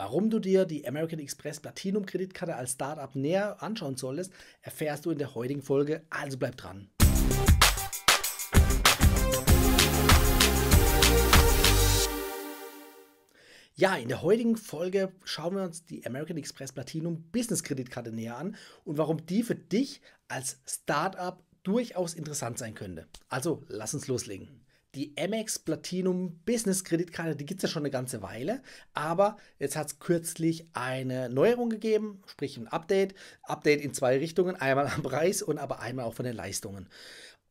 Warum du dir die American Express Platinum Kreditkarte als Startup näher anschauen solltest, erfährst du in der heutigen Folge, also bleib dran. Ja, in der heutigen Folge schauen wir uns die American Express Platinum Business Kreditkarte näher an und warum die für dich als Startup durchaus interessant sein könnte. Also, lass uns loslegen die Amex Platinum Business Kreditkarte, die gibt es ja schon eine ganze Weile, aber jetzt hat es kürzlich eine Neuerung gegeben, sprich ein Update. Update in zwei Richtungen, einmal am Preis und aber einmal auch von den Leistungen.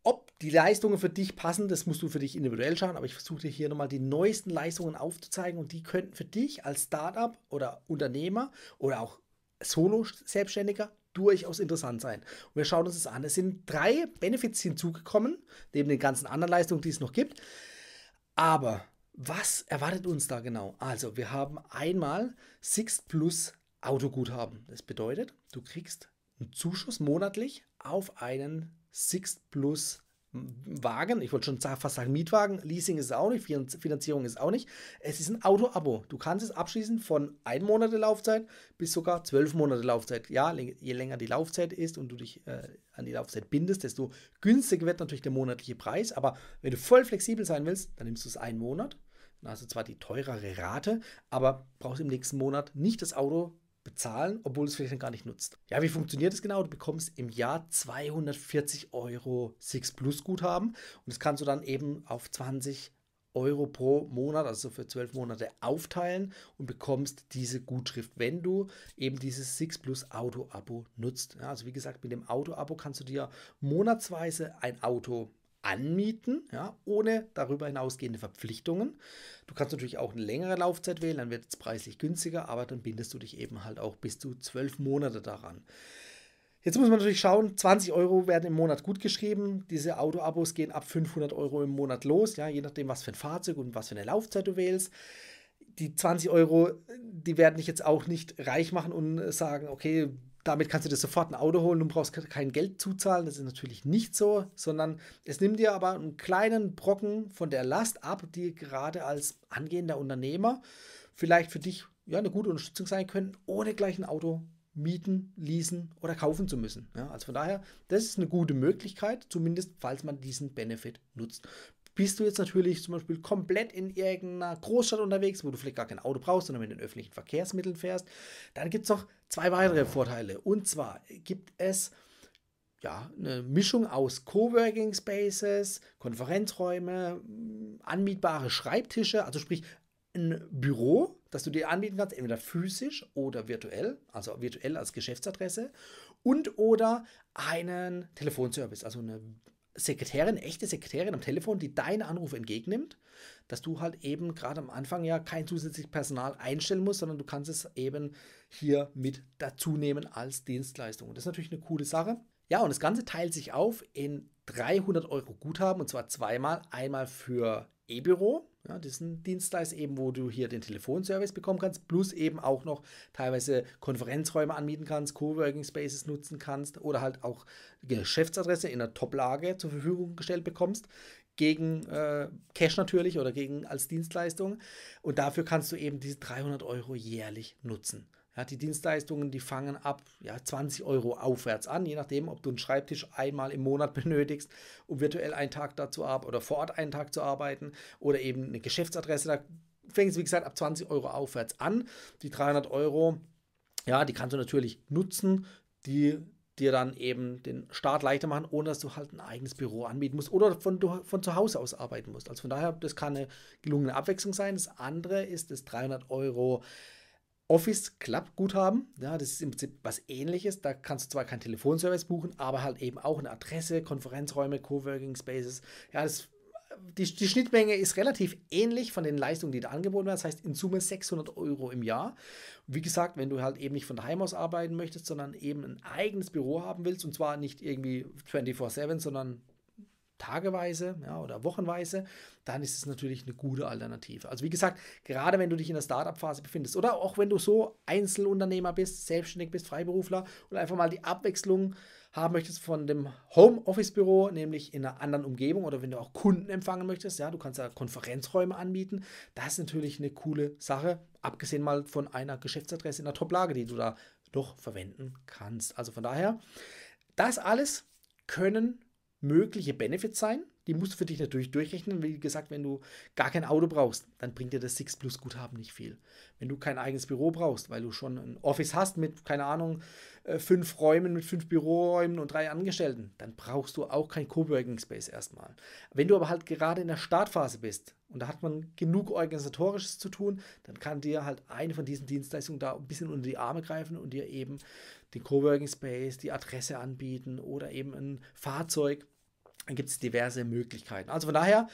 Ob die Leistungen für dich passen, das musst du für dich individuell schauen, aber ich versuche dir hier nochmal die neuesten Leistungen aufzuzeigen und die könnten für dich als Startup oder Unternehmer oder auch Solo-Selbstständiger durchaus interessant sein. Und wir schauen uns das an. Es sind drei Benefits hinzugekommen, neben den ganzen anderen Leistungen, die es noch gibt. Aber was erwartet uns da genau? Also, wir haben einmal Sixt Plus Autoguthaben. Das bedeutet, du kriegst einen Zuschuss monatlich auf einen Sixt Plus Wagen, ich wollte schon fast sagen Mietwagen, Leasing ist auch nicht, Finanzierung ist auch nicht. Es ist ein Auto-Abo. Du kannst es abschließen von ein Monat Laufzeit bis sogar zwölf Monate Laufzeit. Ja, je länger die Laufzeit ist und du dich äh, an die Laufzeit bindest, desto günstiger wird natürlich der monatliche Preis. Aber wenn du voll flexibel sein willst, dann nimmst du es einen Monat. Dann hast du zwar die teurere Rate, aber brauchst im nächsten Monat nicht das Auto bezahlen, obwohl es vielleicht gar nicht nutzt. Ja, wie funktioniert das genau? Du bekommst im Jahr 240 Euro Six Plus Guthaben und das kannst du dann eben auf 20 Euro pro Monat, also für zwölf Monate, aufteilen und bekommst diese Gutschrift, wenn du eben dieses Six Plus Auto-Abo nutzt. Ja, also wie gesagt, mit dem Auto-Abo kannst du dir monatsweise ein Auto anmieten, ja, ohne darüber hinausgehende Verpflichtungen. Du kannst natürlich auch eine längere Laufzeit wählen, dann wird es preislich günstiger, aber dann bindest du dich eben halt auch bis zu zwölf Monate daran. Jetzt muss man natürlich schauen, 20 Euro werden im Monat gut geschrieben. Diese Auto-Abos gehen ab 500 Euro im Monat los, ja, je nachdem, was für ein Fahrzeug und was für eine Laufzeit du wählst die 20 Euro, die werden dich jetzt auch nicht reich machen und sagen, okay, damit kannst du dir sofort ein Auto holen du brauchst kein Geld zuzahlen. Das ist natürlich nicht so, sondern es nimmt dir aber einen kleinen Brocken von der Last ab, die gerade als angehender Unternehmer vielleicht für dich ja, eine gute Unterstützung sein können, ohne gleich ein Auto mieten, leasen oder kaufen zu müssen. Ja, also von daher, das ist eine gute Möglichkeit, zumindest falls man diesen Benefit nutzt. Bist du jetzt natürlich zum Beispiel komplett in irgendeiner Großstadt unterwegs, wo du vielleicht gar kein Auto brauchst, sondern mit den öffentlichen Verkehrsmitteln fährst, dann gibt es noch zwei weitere Vorteile. Und zwar gibt es ja, eine Mischung aus Coworking Spaces, Konferenzräume, anmietbare Schreibtische, also sprich ein Büro, das du dir anbieten kannst, entweder physisch oder virtuell, also virtuell als Geschäftsadresse und oder einen Telefonservice, also eine Sekretärin, echte Sekretärin am Telefon, die deinen Anruf entgegennimmt, dass du halt eben gerade am Anfang ja kein zusätzliches Personal einstellen musst, sondern du kannst es eben hier mit dazu nehmen als Dienstleistung. Und das ist natürlich eine coole Sache. Ja, und das Ganze teilt sich auf in 300 Euro Guthaben und zwar zweimal. Einmal für E-Büro ja, diesen Dienstleister eben, wo du hier den Telefonservice bekommen kannst, plus eben auch noch teilweise Konferenzräume anmieten kannst, Coworking Spaces nutzen kannst oder halt auch Geschäftsadresse in der Top-Lage zur Verfügung gestellt bekommst, gegen äh, Cash natürlich oder gegen als Dienstleistung. Und dafür kannst du eben diese 300 Euro jährlich nutzen. Ja, die Dienstleistungen, die fangen ab ja, 20 Euro aufwärts an, je nachdem, ob du einen Schreibtisch einmal im Monat benötigst, um virtuell einen Tag dazu arbeiten oder vor Ort einen Tag zu arbeiten oder eben eine Geschäftsadresse. Da fängt es, wie gesagt, ab 20 Euro aufwärts an. Die 300 Euro, ja, die kannst du natürlich nutzen, die dir dann eben den Start leichter machen, ohne dass du halt ein eigenes Büro anbieten musst oder von, von zu Hause aus arbeiten musst. Also von daher, das kann eine gelungene Abwechslung sein. Das andere ist das 300 Euro Office Club Guthaben. Ja, das ist im Prinzip was ähnliches. Da kannst du zwar keinen Telefonservice buchen, aber halt eben auch eine Adresse, Konferenzräume, Coworking Spaces. Ja, das, die, die Schnittmenge ist relativ ähnlich von den Leistungen, die da angeboten werden. Das heißt in Summe 600 Euro im Jahr. Wie gesagt, wenn du halt eben nicht von daheim aus arbeiten möchtest, sondern eben ein eigenes Büro haben willst und zwar nicht irgendwie 24-7, sondern tageweise ja, oder wochenweise, dann ist es natürlich eine gute Alternative. Also wie gesagt, gerade wenn du dich in der Startup-Phase befindest oder auch wenn du so Einzelunternehmer bist, selbstständig bist, Freiberufler und einfach mal die Abwechslung haben möchtest von dem Homeoffice-Büro, nämlich in einer anderen Umgebung oder wenn du auch Kunden empfangen möchtest, ja, du kannst ja Konferenzräume anbieten, das ist natürlich eine coole Sache, abgesehen mal von einer Geschäftsadresse in der Top-Lage, die du da doch verwenden kannst. Also von daher, das alles können mögliche Benefits sein. Die musst du für dich natürlich durchrechnen. Wie gesagt, wenn du gar kein Auto brauchst, dann bringt dir das Six Plus Guthaben nicht viel. Wenn du kein eigenes Büro brauchst, weil du schon ein Office hast mit, keine Ahnung, äh, fünf Räumen, mit fünf Büroräumen und drei Angestellten, dann brauchst du auch kein Coworking Space erstmal. Wenn du aber halt gerade in der Startphase bist und da hat man genug Organisatorisches zu tun, dann kann dir halt eine von diesen Dienstleistungen da ein bisschen unter die Arme greifen und dir eben den Coworking Space, die Adresse anbieten oder eben ein Fahrzeug gibt es diverse Möglichkeiten. Also von daher,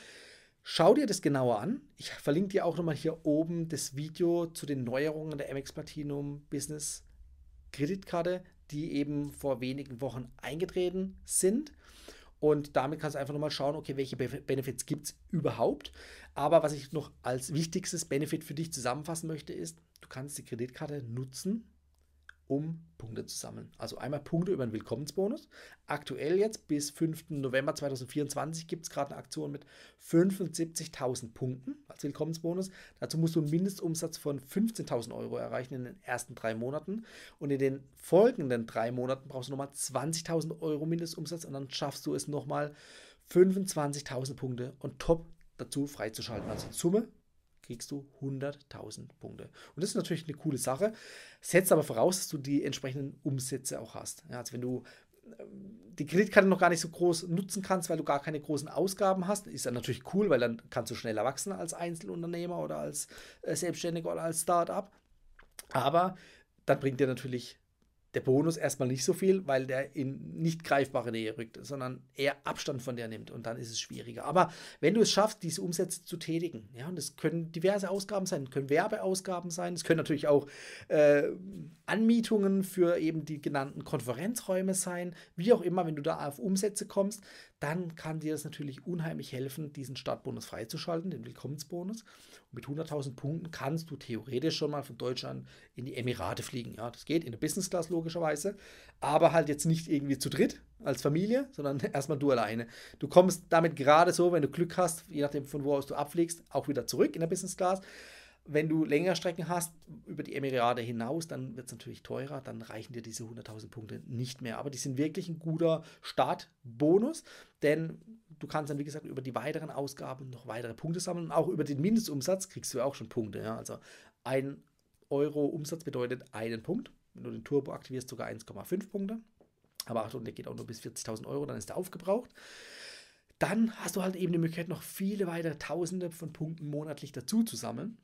schau dir das genauer an. Ich verlinke dir auch nochmal hier oben das Video zu den Neuerungen der MX Platinum Business Kreditkarte, die eben vor wenigen Wochen eingetreten sind. Und damit kannst du einfach nochmal schauen, okay, welche Benefits gibt es überhaupt. Aber was ich noch als wichtigstes Benefit für dich zusammenfassen möchte, ist, du kannst die Kreditkarte nutzen, um Punkte zu sammeln. Also einmal Punkte über einen Willkommensbonus. Aktuell jetzt bis 5. November 2024 gibt es gerade eine Aktion mit 75.000 Punkten als Willkommensbonus. Dazu musst du einen Mindestumsatz von 15.000 Euro erreichen in den ersten drei Monaten. Und in den folgenden drei Monaten brauchst du nochmal 20.000 Euro Mindestumsatz und dann schaffst du es nochmal 25.000 Punkte und top dazu freizuschalten. Also Summe kriegst du 100.000 Punkte. Und das ist natürlich eine coole Sache, setzt aber voraus, dass du die entsprechenden Umsätze auch hast. Ja, also wenn du ähm, die Kreditkarte noch gar nicht so groß nutzen kannst, weil du gar keine großen Ausgaben hast, ist dann natürlich cool, weil dann kannst du schneller wachsen als Einzelunternehmer oder als äh, Selbstständiger oder als Start-up. Aber dann bringt dir natürlich der Bonus erstmal nicht so viel, weil der in nicht greifbare Nähe rückt, sondern eher Abstand von der nimmt und dann ist es schwieriger. Aber wenn du es schaffst, diese Umsätze zu tätigen, ja, und das können diverse Ausgaben sein, können Werbeausgaben sein, es können natürlich auch äh, Anmietungen für eben die genannten Konferenzräume sein, wie auch immer, wenn du da auf Umsätze kommst, dann kann dir das natürlich unheimlich helfen, diesen Startbonus freizuschalten, den Willkommensbonus. Und mit 100.000 Punkten kannst du theoretisch schon mal von Deutschland in die Emirate fliegen. Ja, das geht in der Business Class logischerweise, aber halt jetzt nicht irgendwie zu dritt als Familie, sondern erstmal du alleine. Du kommst damit gerade so, wenn du Glück hast, je nachdem von wo aus du abfliegst, auch wieder zurück in der Business Class. Wenn du länger Strecken hast, über die Emirate hinaus, dann wird es natürlich teurer, dann reichen dir diese 100.000 Punkte nicht mehr. Aber die sind wirklich ein guter Startbonus, denn du kannst dann, wie gesagt, über die weiteren Ausgaben noch weitere Punkte sammeln. auch über den Mindestumsatz kriegst du auch schon Punkte. Ja? Also ein Euro Umsatz bedeutet einen Punkt. Wenn du den Turbo aktivierst, sogar 1,5 Punkte. Aber Achtung, der geht auch nur bis 40.000 Euro, dann ist der aufgebraucht. Dann hast du halt eben die Möglichkeit, noch viele weitere Tausende von Punkten monatlich dazu zu sammeln.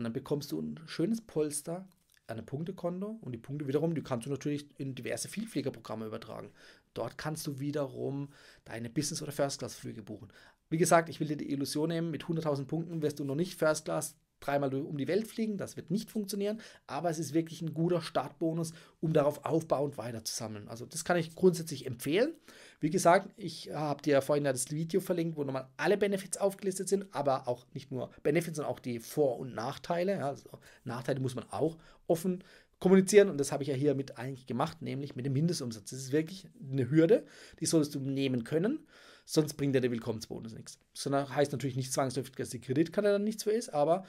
Und dann bekommst du ein schönes Polster an Punktekonto und die Punkte wiederum, die kannst du natürlich in diverse Vielfliegerprogramme übertragen. Dort kannst du wiederum deine Business- oder First-Class-Flüge buchen. Wie gesagt, ich will dir die Illusion nehmen, mit 100.000 Punkten wirst du noch nicht First-Class dreimal um die Welt fliegen, das wird nicht funktionieren, aber es ist wirklich ein guter Startbonus, um darauf aufbauend weiter zu sammeln. Also das kann ich grundsätzlich empfehlen. Wie gesagt, ich habe dir vorhin ja das Video verlinkt, wo nochmal alle Benefits aufgelistet sind, aber auch nicht nur Benefits, sondern auch die Vor- und Nachteile. also Nachteile muss man auch offen kommunizieren und das habe ich ja hier mit eigentlich gemacht, nämlich mit dem Mindestumsatz. Das ist wirklich eine Hürde, die solltest du nehmen können sonst bringt der Willkommensbonus nichts. Das heißt natürlich nicht zwangsläufig, dass die Kreditkarte dann nichts für ist, aber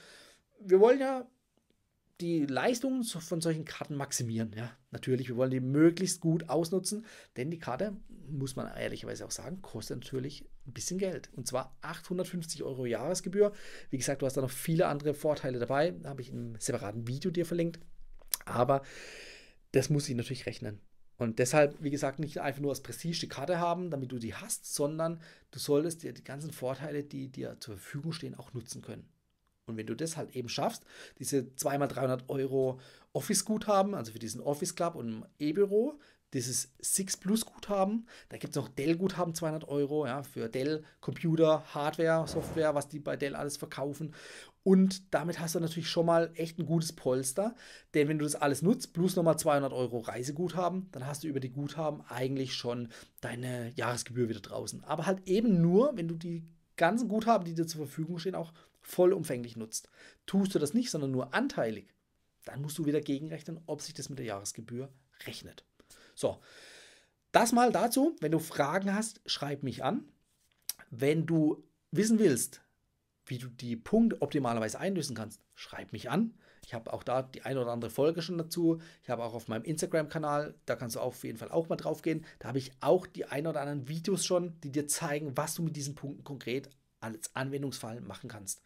wir wollen ja die Leistungen von solchen Karten maximieren. Ja, natürlich, wir wollen die möglichst gut ausnutzen, denn die Karte, muss man ehrlicherweise auch sagen, kostet natürlich ein bisschen Geld. Und zwar 850 Euro Jahresgebühr. Wie gesagt, du hast da noch viele andere Vorteile dabei. Habe ich in einem separaten Video dir verlinkt. Aber das muss ich natürlich rechnen. Und deshalb, wie gesagt, nicht einfach nur als Prestige die Karte haben, damit du die hast, sondern du solltest dir die ganzen Vorteile, die dir zur Verfügung stehen, auch nutzen können. Und wenn du das halt eben schaffst, diese 2x300 Euro Office-Guthaben, also für diesen Office Club und E-Büro, dieses Six Plus Guthaben. Da gibt es noch Dell Guthaben 200 Euro ja, für Dell Computer, Hardware, Software, was die bei Dell alles verkaufen. Und damit hast du natürlich schon mal echt ein gutes Polster, denn wenn du das alles nutzt, plus nochmal 200 Euro Reiseguthaben, dann hast du über die Guthaben eigentlich schon deine Jahresgebühr wieder draußen. Aber halt eben nur, wenn du die ganzen Guthaben, die dir zur Verfügung stehen, auch vollumfänglich nutzt. Tust du das nicht, sondern nur anteilig, dann musst du wieder gegenrechnen, ob sich das mit der Jahresgebühr rechnet. So, das mal dazu. Wenn du Fragen hast, schreib mich an. Wenn du wissen willst, wie du die Punkte optimalerweise einlösen kannst, schreib mich an. Ich habe auch da die eine oder andere Folge schon dazu. Ich habe auch auf meinem Instagram-Kanal, da kannst du auf jeden Fall auch mal drauf gehen. Da habe ich auch die ein oder anderen Videos schon, die dir zeigen, was du mit diesen Punkten konkret als Anwendungsfall machen kannst.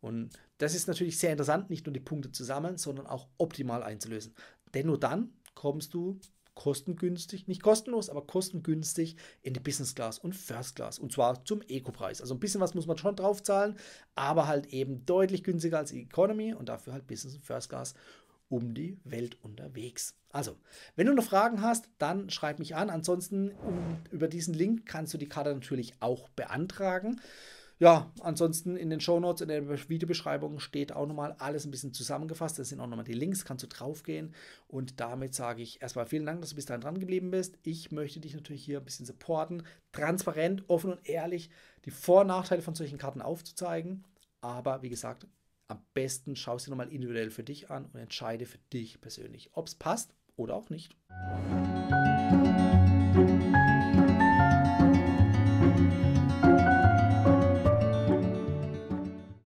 Und das ist natürlich sehr interessant, nicht nur die Punkte zu sammeln, sondern auch optimal einzulösen. Denn nur dann kommst du kostengünstig, nicht kostenlos, aber kostengünstig in die Business Class und First Class und zwar zum Eco-Preis. Also ein bisschen was muss man schon drauf zahlen, aber halt eben deutlich günstiger als Economy und dafür halt Business und First Class um die Welt unterwegs. Also, wenn du noch Fragen hast, dann schreib mich an. Ansonsten über diesen Link kannst du die Karte natürlich auch beantragen. Ja, ansonsten in den Shownotes, in der Videobeschreibung steht auch nochmal alles ein bisschen zusammengefasst. Das sind auch nochmal die Links, kannst du draufgehen. Und damit sage ich erstmal vielen Dank, dass du bis dahin dran geblieben bist. Ich möchte dich natürlich hier ein bisschen supporten, transparent, offen und ehrlich die Vor- und Nachteile von solchen Karten aufzuzeigen. Aber wie gesagt, am besten schaust du nochmal individuell für dich an und entscheide für dich persönlich, ob es passt oder auch nicht. Musik